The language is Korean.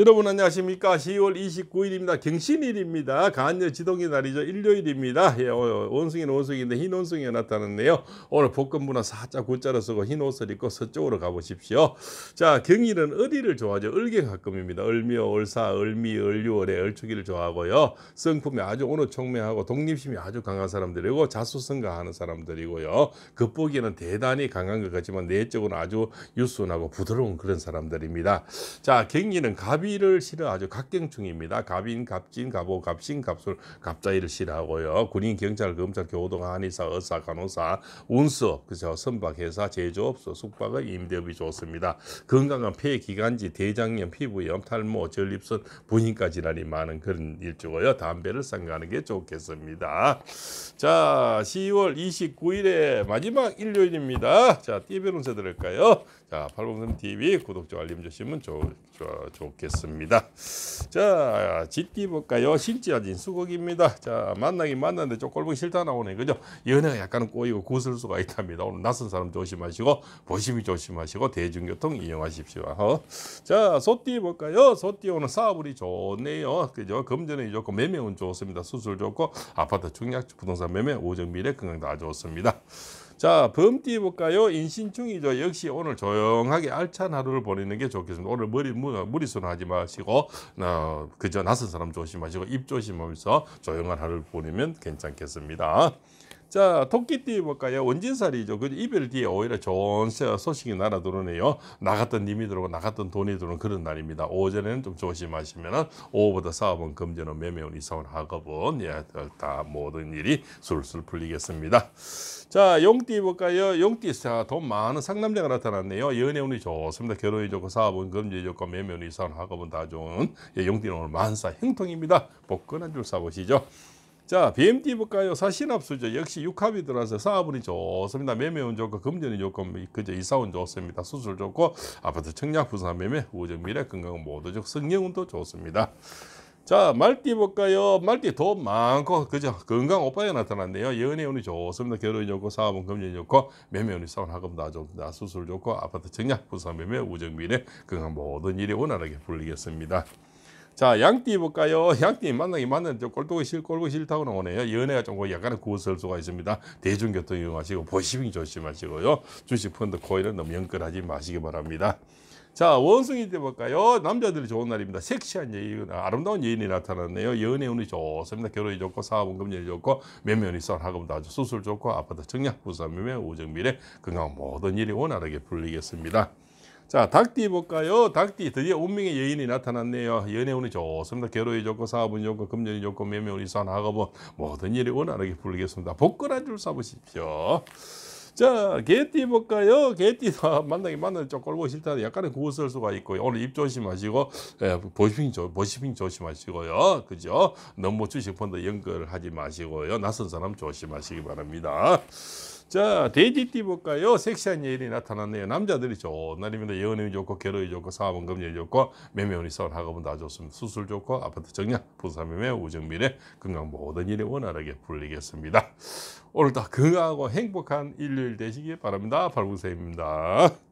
여러분 안녕하십니까 10월 29일입니다 경신일입니다 간녀 지동의 날이죠 일요일입니다 예, 어, 원숭이는 원숭이인데 흰 원숭이가 나타났네요 오늘 복근분화 사짝곧자를 쓰고 흰 옷을 입고 서쪽으로 가보십시오 자 경일은 을이를 좋아하죠 을개가끔입니다 을미어 을사 을미 을유월에 을초기를 좋아하고요 성품이 아주 오늘 총매하고 독립심이 아주 강한 사람들이고 자수성가하는 사람들이고요 겉보기에는 대단히 강한 것 같지만 내적으로 아주 유순하고 부드러운 그런 사람들입니다 자 경일은 갑이 갑이를 싫어 아주 각경충입니다. 갑인, 갑진, 갑오, 갑신, 갑술, 갑자이를 싫어하고요. 군인, 경찰, 검찰, 교도관, 한의사, 의사, 간호사, 운수업, 그죠. 선박회사, 제조업소, 숙박업, 임대업이 좋습니다. 건강한 폐, 기관지, 대장염, 피부염, 탈모, 전립선, 분인과 질환이 많은 그런 일주고요. 담배를 삼가는 게 좋겠습니다. 자, 10월 29일에 마지막 일요일입니다. 자, 띠베론세 들을까요? 자, 팔봉선 TV 구독, 자 알림 주시면 좋, 좋, 좋겠습니다. 하겠습니다. 자, 짓 t 볼까요? 신지어진 수국입니다. 자, 만나긴 만났는데 좀 꼴보기 싫다 나오네. 그죠? 연애가 약간 꼬이고 구슬 수가 있답니다. 오늘 낯선 사람 조심하시고, 보심이 조심하시고, 대중교통 이용하십시오. 어? 자, 소띠 볼까요? 소띠 오늘 사업이 좋네요. 그죠? 금전이 좋고, 매매운 좋습니다. 수술 좋고, 아파트 중약, 부동산 매매, 오정 미래, 건강 다 좋습니다. 자, 범띠볼까요 인신충이죠. 역시 오늘 조용하게 알찬 하루를 보내는 게 좋겠습니다. 오늘 머리, 무리수는 하지 마시고, 어, 그저 낯선 사람 조심하시고, 입 조심하면서 조용한 하루를 보내면 괜찮겠습니다. 자, 토끼띠 볼까요? 원진살이죠. 그 이별 뒤에 오히려 좋은 소식이 날아 들어오네요. 나갔던 님이 들어오고 나갔던 돈이 들어오는 그런 날입니다. 오전에는 좀 조심하시면 오후보다 사업은 금전은 매매운 이상은 학업은 예, 다 모든 일이 술술 풀리겠습니다. 자, 용띠 볼까요? 용띠 자, 돈 많은 상남자가 나타났네요. 연애운이 좋습니다. 결혼이 좋고 사업은 금전이 좋고 매매운이 이상은 학업은 다 좋은 예, 용띠는 오늘 만사 형통입니다 복근 한줄 사보시죠. 자, BMD 볼까요? 사신압수죠. 역시 육합이 들어서 와 사업운이 좋습니다. 매매운 좋고 금전이 좋고 그저 이사운 좋습니다. 수술 좋고 아파트 청약 부산 매매 우정 미래 건강 은 모두적 성경운도 좋습니다. 자 말띠 볼까요 말띠 돈 많고 그죠 건강 오빠에 나타났네요 연애운이 좋습니다 결혼이 좋고 사업은 금전이 좋고 매매운이 사원 학업 나좋다 습니 수술 좋고 아파트 청약 부산 매매 우정 미래 건강 모든 일이 원활하게 풀리겠습니다 자, 양띠 볼까요? 양띠 만나기 맞는데 꼴보기 싫, 꼴보기 싫다고 나오네요. 연애가 좀 약간의 구설 수가 있습니다. 대중교통 이용하시고 보시빙 조심하시고요. 주식, 펀드, 코인은 너무 연끌하지 마시기 바랍니다. 자 원숭이 때 볼까요 남자들이 좋은 날입니다 섹시한 여인 아, 아름다운 여인이 나타났네요 연애 운이 좋습니다 결혼이 좋고 사업은 금률이 좋고 몇몇 이상 하업도 아주 수술 좋고 아파트 청약 부산 매매 우정 미래 건강 모든 일이 원활하게 풀리겠습니다 자, 닭띠 볼까요? 닭띠 드디어 운명의 여인이 나타났네요. 연애운이 좋습니다. 결혼이 좋고 사업은 좋고 금전이 좋고 매매운이 산 나가고 모든 일이 원활하게 풀리겠습니다. 복거한줄 사보십시오. 자, 개띠 볼까요? 개띠도 만나기 만나는 쪽 꼴보기 싫다. 약간의 구슬 수가 있고 오늘 입 조심하시고, 예, 보시핑, 조, 보시핑 조심하시고요. 그죠? 너무 주식펀드 연결하지 마시고요. 낯선 사람 조심하시기 바랍니다. 자, 돼지띠 볼까요? 섹시한 예언이 나타났네요. 남자들이 좋은 날입니다. 예언이 좋고, 결혼이 좋고, 사업은 금전이 좋고, 매매운이 싸운 학업은 다 좋습니다. 수술 좋고, 아파트 정략, 부산매매, 우정 미래, 건강 모든 일이 원활하게 풀리겠습니다. 오늘 다 건강하고 행복한 일요일 되시길 바랍니다. 발부세입니다